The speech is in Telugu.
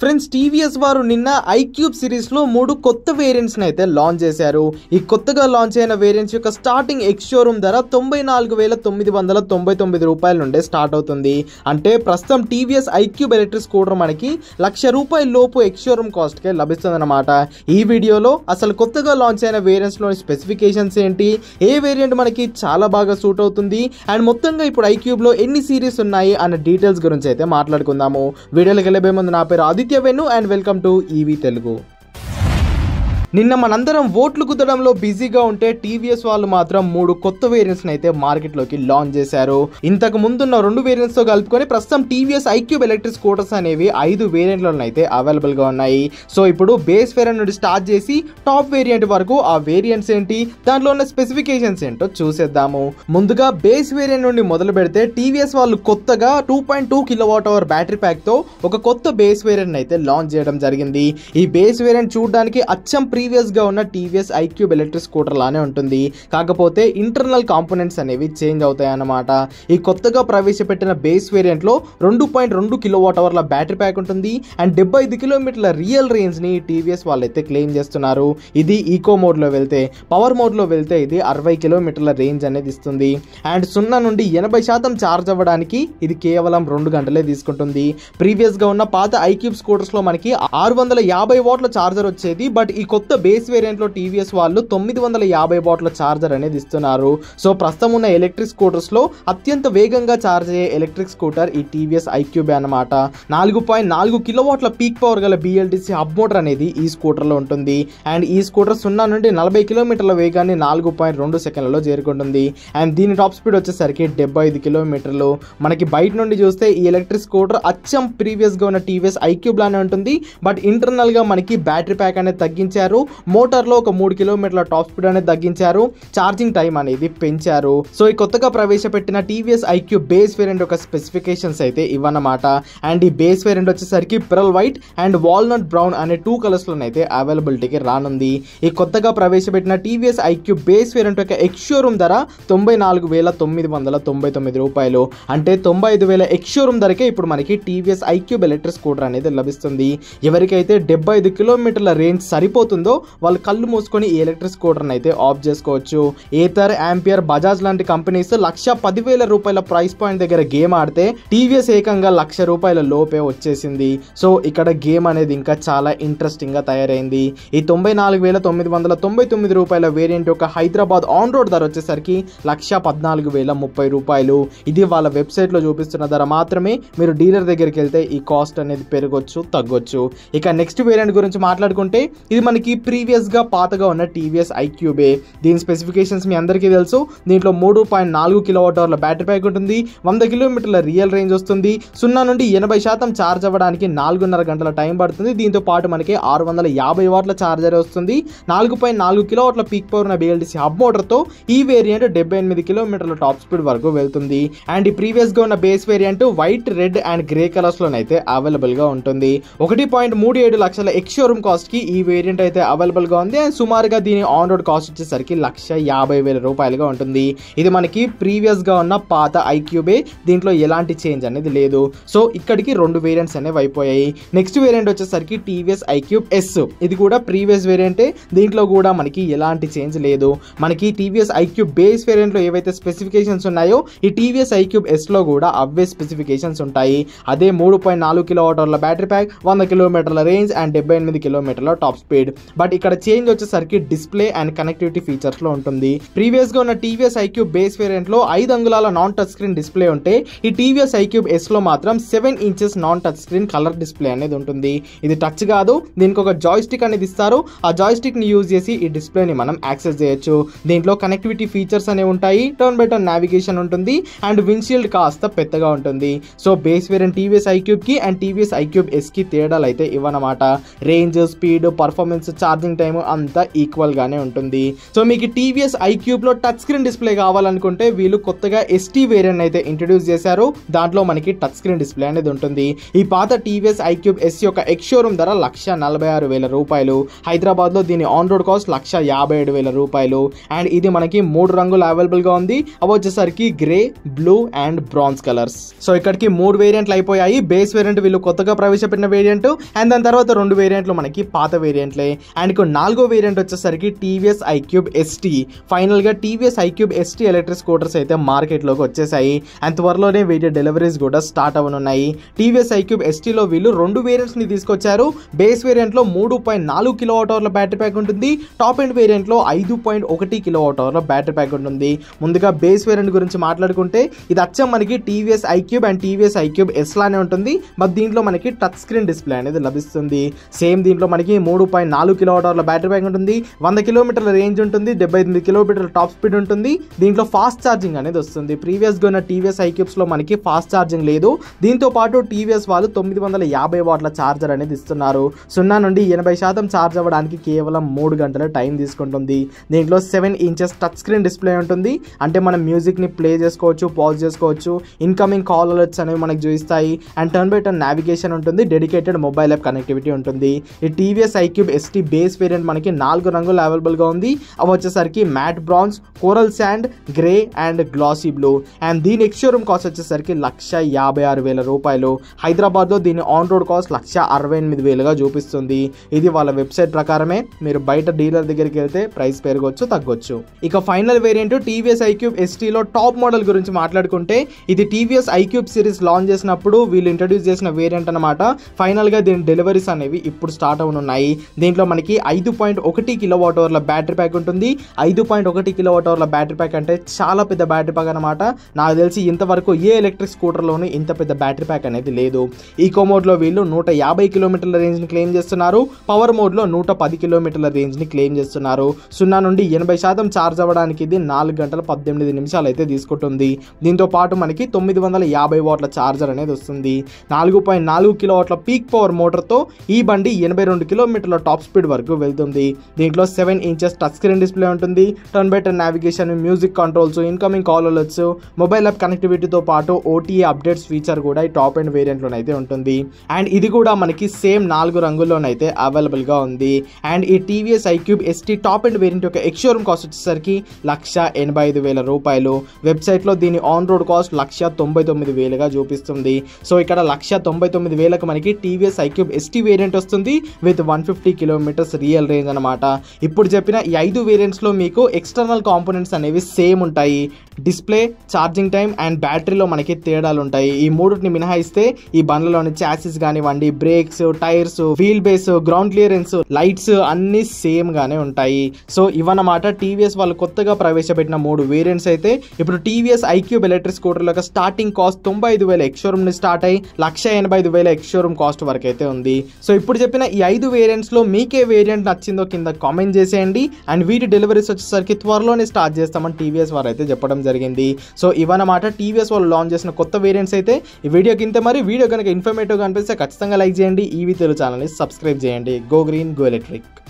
ఫ్రెండ్స్ టీవీఎస్ వారు నిన్న ఐక్యూబ్ సిరీస్లో మూడు కొత్త వేరియంట్స్ని అయితే లాంచ్ చేశారు ఈ కొత్తగా లాంచ్ అయిన వేరియంట్స్ యొక్క స్టార్టింగ్ ఎక్స్ షోరూమ్ ధర తొంభై నాలుగు వేల తొమ్మిది వందల తొంభై తొమ్మిది రూపాయల నుండే స్టార్ట్ అవుతుంది అంటే ప్రస్తుతం టీవీఎస్ ఐక్యూబ్ ఎలక్ట్రిక్ స్కూటర్ మనకి లక్ష రూపాయల లోపు ఎక్స్ షోరూమ్ కాస్ట్కే లభిస్తుందన్నమాట ఈ వీడియోలో అసలు కొత్తగా లాంచ్ అయిన లోని స్పెసిఫికేషన్స్ ఏంటి ఏ వేరియంట్ మనకి చాలా బాగా సూట్ అవుతుంది అండ్ మొత్తంగా ఇప్పుడు ఐక్యూబ్లో ఎన్ని సిరీస్ ఉన్నాయి అన్న డీటెయిల్స్ గురించి అయితే మాట్లాడుకుందాము వీడియోలకు వెళ్ళబోయే ముందు నా పేరు Adi Aditya Venu and welcome to EV Telugu నిన్న మనందరం ఓట్లు కుదడంలో బిజీగా ఉంటే టీవీఎస్ వాళ్ళు మాత్రం మూడు కొత్త వేరియంట్స్ అయితే మార్కెట్ లోకి లాంచ్ చేశారు ఇంతకు ముందున్న రెండు వేరియంట్స్ తో కలుపుకొని ప్రస్తుతం టీవీఎస్ ఐక్యూబ్ ఎలక్ట్రిక్ స్కూటర్స్ అనేవి ఐదు వేరియంట్లను అయితే అవైలబుల్ గా ఉన్నాయి సో ఇప్పుడు బేస్ వేరియంట్ నుండి స్టార్ట్ చేసి టాప్ వేరియంట్ వరకు ఆ వేరియంట్స్ ఏంటి దాంట్లో ఉన్న స్పెసిఫికేషన్స్ ఏంటో చూసేద్దాము ముందుగా బేస్ వేరియంట్ నుండి మొదలు పెడితే టీవీఎస్ వాళ్ళు కొత్తగా two point two watt hour battery pack తో ఒక కొత్త బేస్ వేరియంట్ అయితే లాంచ్ చేయడం జరిగింది ఈ బేస్ వేరియంట్ చూడడానికి అచ్చం ప్రీవియస్గా ఉన్న టీవీఎస్ ఐక్యూబ్ ఎలక్ట్రిక్ స్కూటర్ లానే ఉంటుంది కాకపోతే ఇంటర్నల్ కాంపోనెంట్స్ అనేవి చేంజ్ అవుతాయన్నమాట ఈ కొత్తగా ప్రవేశపెట్టిన బేస్ వేరియంట్లో రెండు పాయింట్ రెండు కిలోవాట్ అవర్ల బ్యాటరీ ప్యాక్ ఉంటుంది అండ్ డెబ్బై ఐదు కిలోమీటర్ల రియల్ రేంజ్ని టీవీఎస్ వాళ్ళైతే క్లెయిమ్ చేస్తున్నారు ఇది ఈకో మోడ్లో వెళ్తే పవర్ మోడ్లో వెళ్తే ఇది అరవై కిలోమీటర్ల రేంజ్ అనేది ఇస్తుంది అండ్ సున్నా నుండి ఎనభై శాతం ఛార్జ్ అవ్వడానికి ఇది కేవలం రెండు గంటలే తీసుకుంటుంది ప్రీవియస్గా ఉన్న పాత ఐక్యూబ్ స్కూటర్స్లో మనకి ఆరు వందల యాభై వాట్ల ఛార్జర్ వచ్చేది బట్ ఈ కొత్త కొత్త బేస్ లో టీవీఎస్ వాళ్ళు తొమ్మిది వందల యాభై బాట్ల చార్జర్ అనేది ఇస్తున్నారు సో ప్రస్తుతం ఉన్న ఎలక్ట్రిక్ స్కూటర్స్లో అత్యంత వేగంగా ఛార్జ్ అయ్యే ఎలక్ట్రిక్ స్కూటర్ ఈ టీవీఎస్ ఐక్యూబ్ అనమాట నాలుగు పాయింట్ నాలుగు కిలోవాట్ల పీక్ పవర్ గల బిఎల్డిసి హబ్ మోటార్ అనేది ఈ స్కూటర్లో ఉంటుంది అండ్ ఈ స్కూటర్ సున్నా నుండి నలభై కిలోమీటర్ల వేగాన్ని నాలుగు పాయింట్ రెండు సెకండ్లలో చేరుకుంటుంది అండ్ దీని టాప్ స్పీడ్ వచ్చేసరికి డెబ్బై ఐదు కిలోమీటర్లు మనకి బయట నుండి చూస్తే ఈ ఎలక్ట్రిక్ స్కూటర్ అచ్చం ప్రీవియస్గా ఉన్న టీవీఎస్ లానే ఉంటుంది బట్ ఇంటర్నల్గా మనకి బ్యాటరీ ప్యాక్ అనేది తగ్గించారు తగ్గించారు మోటార్లో ఒక మూడు కిలోమీటర్ల టాప్ స్పీడ్ అనేది తగ్గించారు ఛార్జింగ్ టైం అనేది పెంచారు సో ఈ కొత్తగా ప్రవేశపెట్టిన టీవీఎస్ ఐక్యూ బేస్ వేరియంట్ యొక్క స్పెసిఫికేషన్స్ అయితే ఇవన్నమాట అండ్ ఈ బేస్ వేరియంట్ వచ్చేసరికి pearl white and walnut brown అనే టూ అయితే అవైలబిలిటీకి రానుంది ఈ కొత్తగా ప్రవేశపెట్టిన టీవీఎస్ ఐక్యూ బేస్ వేరియంట్ యొక్క ఎక్స్షోరూమ్ ధర తొంభై నాలుగు వేల తొమ్మిది వందల తొంభై తొమ్మిది రూపాయలు అంటే తొంభై ఐదు వేల ఎక్స్షోరూమ్ ధరకే ఇప్పుడు మనకి టీవీఎస్ ఐక్యూబ్ ఎలక్ట్రిక్ స్కూటర్ అనేది లభిస్తుంది ఎవరికైతే డెబ్బై ఐదు కిలోమీటర్ల రేంజ్ సరిపోతుంది ఉందో వాళ్ళు కళ్ళు మూసుకొని ఈ ఎలక్ట్రిక్ స్కూటర్ని అయితే ఆఫ్ చేసుకోవచ్చు ఏథర్ యాంపియర్ బజాజ్ లాంటి కంపెనీస్ లక్ష పదివేల రూపాయల ప్రైస్ పాయింట్ దగ్గర గేమ్ ఆడితే టీవీఎస్ ఏకంగా లక్ష రూపాయల లోపే వచ్చేసింది సో ఇక్కడ గేమ్ అనేది ఇంకా చాలా ఇంట్రెస్టింగ్గా తయారైంది ఈ తొంభై నాలుగు వేల తొమ్మిది వందల తొంభై తొమ్మిది రూపాయల వేరియంట్ యొక్క హైదరాబాద్ ఆన్ రోడ్ ధర వచ్చేసరికి లక్ష పద్నాలుగు వేల ముప్పై రూపాయలు ఇది వాళ్ళ వెబ్సైట్లో చూపిస్తున్న ధర మాత్రమే మీరు డీలర్ దగ్గరికి వెళ్తే ఈ కాస్ట్ అనేది పెరగొచ్చు తగ్గొచ్చు ఇక నెక్స్ట్ వేరియంట్ గురించి మాట్లాడుకుంటే ఇది మనకి ప్రీవియస్గా పాతగా ఉన్న టీవీఎస్ ఐక్యూబే దీని స్పెసిఫికేషన్స్ మీ అందరికీ తెలుసు దీంట్లో మూడు పాయింట్ నాలుగు కిలోవాట్ అవర్ల బ్యాటరీ ప్యాక్ ఉంటుంది వంద కిలోమీటర్ల రియల్ రేంజ్ వస్తుంది సున్నా నుండి ఎనభై శాతం ఛార్జ్ అవ్వడానికి నాలుగున్నర గంటల టైం పడుతుంది దీంతో పాటు మనకి ఆరు వందల యాభై వాట్ల ఛార్జర్ వస్తుంది నాలుగు పాయింట్ నాలుగు కిలోవాట్ల పీక్ పవర్ ఉన్న బిఎల్డిసి హబ్ మోటార్తో ఈ వేరియంట్ డెబ్బై ఎనిమిది కిలోమీటర్ల టాప్ స్పీడ్ వరకు వెళ్తుంది అండ్ ఈ ప్రీవియస్గా ఉన్న base variant white red and grey కలర్స్లోనైతే అవైలబుల్గా ఉంటుంది ఒకటి పాయింట్ మూడు ఏడు లక్షల ఎక్స్ షోరూమ్ కాస్ట్కి ఈ వేరియంట్ అయితే అవైలబుల్గా ఉంది అండ్ సుమారుగా దీని ఆన్ రోడ్ కాస్ట్ వచ్చేసరికి లక్ష యాభై వేల రూపాయలుగా ఉంటుంది ఇది మనకి ప్రీవియస్గా ఉన్న పాత ఐక్యూబే దీంట్లో ఎలాంటి చేంజ్ అనేది లేదు సో ఇక్కడికి రెండు వేరియంట్స్ అనేవి అయిపోయాయి నెక్స్ట్ వేరియంట్ వచ్చేసరికి టీవీఎస్ ఐక్యూబ్ ఎస్ ఇది కూడా ప్రీవియస్ వేరియంటే దీంట్లో కూడా మనకి ఎలాంటి చేంజ్ లేదు మనకి టీవీఎస్ ఐక్యూబ్ బేస్ వేరియంట్లో ఏవైతే స్పెసిఫికేషన్స్ ఉన్నాయో ఈ టీవీఎస్ ఐక్యూబ్ ఎస్లో కూడా అవే స్పెసిఫికేషన్స్ ఉంటాయి అదే మూడు పాయింట్ నాలుగు కిలో బ్యాటరీ ప్యాక్ వంద కిలోమీటర్ల రేంజ్ అండ్ డెబ్బై ఎనిమిది కిలోమీటర్ల టాప్ స్పీడ్ బట్ ఇక్కడ చేంజ్ వచ్చేసరికి డిస్ప్లే అండ్ కనెక్టివిటీ ఫీచర్స్ లో ఉంటుంది ప్రీవియస్గా ఉన్న టీవీఎస్ ఐక్యూబ్ బేస్ వేరియంట్లో ఐదు అంగుళాల నాన్ టచ్ స్క్రీన్ డిస్ప్లే ఉంటే ఈ టీవీఎస్ ఐక్యూబ్ ఎస్లో మాత్రం seven inches non touch screen colour display అనేది ఉంటుంది ఇది టచ్ కాదు దీనికి ఒక జాయ్ స్టిక్ అనేది ఇస్తారు ఆ ని యూజ్ చేసి ఈ డిస్ప్లేని మనం యాక్సెస్ చేయొచ్చు దీంట్లో కనెక్టివిటీ ఫీచర్స్ అనేవి ఉంటాయి టర్న్ బై టర్న్ నావిగేషన్ ఉంటుంది అండ్ విండ్షీల్డ్ కాస్త పెద్దగా ఉంటుంది సో బేస్ వేరియంట్ టీవీఎస్ కి అండ్ టీవీఎస్ ఐక్యూబ్ ఎస్ కి తేడాలు అయితే ఇవ్వనమాట range speed performance charging time అంతా ఈక్వల్గానే ఉంటుంది సో మీకు టీవీఎస్ ఐక్యూబ్లో టచ్ స్క్రీన్ డిస్ప్లే కావాలనుకుంటే వీళ్ళు కొత్తగా ఎస్టీ వేరియంట్ అయితే ఇంట్రడ్యూస్ చేశారు దాంట్లో మనకి టచ్ స్క్రీన్ డిస్ప్లే అనేది ఉంటుంది ఈ పాత టీవీఎస్ ఐక్యూబ్ ఎస్ యొక్క ఎక్స్షోరూమ్ ధర లక్ష నలభై ఆరు వేల రూపాయలు హైదరాబాద్లో దీని ఆన్ రోడ్ కాస్ట్ లక్ష యాభై ఏడు వేల రూపాయలు అండ్ ఇది మనకి మూడు రంగులు అవైలబుల్గా ఉంది అవి వచ్చేసరికి grey blue and bronze colours so ఇక్కడికి మూడు వేరియంట్లు అయిపోయాయి బేస్ వేరియంట్ వీళ్ళు కొత్తగా ప్రవేశపెట్టిన వేరియంట్ అండ్ దాని తర్వాత రెండు వేరియంట్లు మనకి పాత వేరియంట్లే అండ్ నాలుగో వేరియంట్ వచ్చేసరికి టీవీఎస్ ఐక్యూబ్ ఎస్టీ ఫైనల్గా TVS iQube ST electric scooters అయితే మార్కెట్లోకి వచ్చేసాయి అండ్ త్వరలోనే వీటి డెలివరీస్ కూడా స్టార్ట్ అవనున్నాయి టీవీఎస్ ఐక్యూబ్ ఎస్టీలో వీళ్ళు రెండు వేరియంట్స్ని తీసుకొచ్చారు బేస్ వేరియంట్లో మూడు పాయింట్ నాలుగు కిలో అవర్ల బ్యాటరీ ప్యాక్ ఉంటుంది టాప్ ఎండ్ వేరియంట్లో ఐదు పాయింట్ ఒకటి కిలో అవర్ల బ్యాటరీ ప్యాక్ ఉంటుంది ముందుగా బేస్ వేరియంట్ గురించి మాట్లాడుకుంటే ఇది అచ్చం మనకి TVS iQube and TVS iQube ఎస్లానే ఉంటుంది బట్ దీంట్లో మనకి టచ్ స్క్రీన్ డిస్ప్లే అనేది లభిస్తుంది సేమ్ దీంట్లో మనకి మూడు పాయింట్ నాలుగు కిలో అవర్ల బ్యాటరీ బ్యాక్ ఉంటుంది వంద కిలోమీటర్ల రేంజ్ ఉంటుంది డెబ్బై ఎనిమిది కిలోమీటర్ల టాప్ స్పీడ్ ఉంటుంది దీంట్లో ఫాస్ట్ ఛార్జింగ్ అనేది వస్తుంది ప్రీవియస్గా ఉన్న టీవీఎస్ ఐక్యూబ్స్లో మనకి ఫాస్ట్ ఛార్జింగ్ లేదు దీంతో పాటు టీవీఎస్ వాళ్ళు తొమ్మిది వందల యాభై వాట్ల ఛార్జర్ అనేది ఇస్తున్నారు సున్నా నుండి ఎనభై శాతం ఛార్జ్ అవ్వడానికి కేవలం మూడు గంటల టైం తీసుకుంటుంది దీంట్లో seven inches touch screen display ఉంటుంది అంటే మనం మ్యూజిక్ని ప్లే చేసుకోవచ్చు పాజ్ చేసుకోవచ్చు ఇన్కమింగ్ కాల్ అలర్ట్స్ అనేవి మనకు చూపిస్తాయి and turn by turn navigation ఉంటుంది డెడికేటెడ్ మొబైల్ యాప్ కనెక్టివిటీ ఉంటుంది ఈ TVS iQube ST base variant మనకి నాలుగు రంగులు అవైలబుల్గా ఉంది అవి వచ్చేసరికి matte bronze coral sand grey and glossy blue and దీని ఎక్స్షోరూమ్ కాస్ట్ వచ్చేసరికి లక్ష యాభై ఆరు వేల రూపాయలు హైదరాబాద్లో దీని ఆన్ రోడ్ కాస్ట్ లక్ష అరవై ఎనిమిది వేలుగా చూపిస్తుంది ఇది వాళ్ళ వెబ్సైట్ ప్రకారమే మీరు బయట డీలర్ దగ్గరికి వెళ్తే ప్రైస్ పెరగొచ్చు తగ్గొచ్చు ఇక ఫైనల్ వేరియంట్ టీవీఎస్ ఐక్యూబ్ ఎస్టీలో టాప్ మోడల్ గురించి మాట్లాడుకుంటే ఇది టీవీఎస్ ఐక్యూబ్ సిరీస్ లాంచ్ చేసినప్పుడు వీళ్ళు ఇంట్రడ్యూస్ చేసిన వేరియంట్ అనమాట ఫైనల్గా దీని డెలివరీస్ అనేవి ఇప్పుడు స్టార్ట్ అవునున్నాయి దీంట్లో మనకి ఐదు పాయింట్ ఒకటి కిలోవాట్ అవర్ల బ్యాటరీ ప్యాక్ ఉంటుంది ఐదు పాయింట్ ఒకటి కిలోవాట్ అవర్ల బ్యాటరీ ప్యాక్ అంటే చాలా పెద్ద బ్యాటరీ ప్యాక్ అనమాట నాకు తెలిసి ఇంతవరకు ఏ ఎలక్ట్రిక్ స్కూటర్లోనూ ఇంత పెద్ద బ్యాటరీ ప్యాక్ అనేది లేదు ఈకో మోడ్లో వీళ్ళు నూట యాభై కిలోమీటర్ల రేంజ్ని క్లెయిమ్ చేస్తున్నారు పవర్ మోడ్లో నూట పది కిలోమీటర్ల రేంజ్ని క్లెయిమ్ చేస్తున్నారు సున్నా నుండి ఎనభై శాతం ఛార్జ్ అవ్వడానికి ఇది నాలుగు గంటల పద్దెనిమిది నిమిషాలు అయితే తీసుకుంటుంది దీంతో పాటు మనకి తొమ్మిది వందల యాభై వాట్ల ఛార్జర్ అనేది వస్తుంది నాలుగు పాయింట్ నాలుగు కిలో వాట్ల పీక్ పవర్ మోటార్తో ఈ బండి ఎనభై రెండు కిలోమీటర్ల టాప్ స్పీడ్ హండ్రెడ్ వరకు వెళ్తుంది దీంట్లో seven inches touch screen display ఉంటుంది turn by turn navigation music controls incoming call alerts mobile app కనెక్టివిటీతో పాటు ఓటీఏ అప్డేట్స్ ఫీచర్ కూడా ఈ టాప్ అండ్ వేరియంట్లోనైతే ఉంటుంది అండ్ ఇది కూడా మనకి సేమ్ నాలుగు రంగుల్లోనైతే అవైలబుల్గా ఉంది అండ్ ఈ TVS iQube ST top and variant యొక్క ఎక్స్షోరూమ్ కాస్ట్ వచ్చేసరికి లక్ష ఎనభై ఐదు వేల రూపాయలు వెబ్సైట్లో దీని ఆన్ రోడ్ కాస్ట్ లక్ష తొంభై తొమ్మిది వేలుగా చూపిస్తుంది సో ఇక్కడ లక్ష తొంభై తొమ్మిది వేలకు మనకి టీవీఎస్ ఐక్యూబ్ ఎస్టీ వేరియంట్ వస్తుంది with one fifty kilometre litres real range అనమాట ఇప్పుడు చెప్పిన ఈ ఐదు వేరియంట్స్లో మీకు ఎక్స్టర్నల్ కాంపోనెంట్స్ అనేవి సేమ్ ఉంటాయి డిస్ప్లే ఛార్జింగ్ టైం అండ్ బ్యాటరీలో మనకి తేడాలు ఉంటాయి ఈ మూడుని మినహాయిస్తే ఈ బండ్లలోని ఛాసిస్ కానివ్వండి brakes tyres wheel base ground clearance lights అన్నీ సేమ్గానే ఉంటాయి సో ఇవన్నమాట టీవీఎస్ వాళ్ళు కొత్తగా ప్రవేశపెట్టిన మూడు వేరియంట్స్ అయితే ఇప్పుడు టీవీఎస్ ఐక్యూబ్ ఎలక్ట్రిక్ స్కూటర్ యొక్క స్టార్టింగ్ కాస్ట్ తొంభై ఐదు వేల ఎక్స్షోరూమ్ నుంచి స్టార్ట్ అయ్యి లక్ష ఎనభై ఐదు వేల ఎక్స్షోరూమ్ కాస్ట్ వరకు అయితే ఉంది సో ఇప్పుడు చెప్పిన ఈ ఐదు వేరియంట్స్లో మీకే వేరియంట్ నచ్చిందో కింద కామెంట్ చేసేయండి అండ్ వీటి డెలివరీస్ వచ్చేసరికి త్వరలోనే స్టార్ట్ చేస్తామని టీవీఎస్ వారు అయితే చెప్పడం జరిగింది సో ఇవన్నమాట టీవీఎస్ వాళ్ళు లాంచ్ చేసిన కొత్త వేరియంట్స్ అయితే ఈ వీడియో కింద మరి వీడియో కనుక ఇన్ఫర్మేటివ్గా అనిపిస్తే ఖచ్చితంగా లైక్ చేయండి ఈవీ తెలుగు ఛానల్ని సబ్స్క్రైబ్ చేయండి గో గ్రీన్ గో ఎలక్ట్రిక్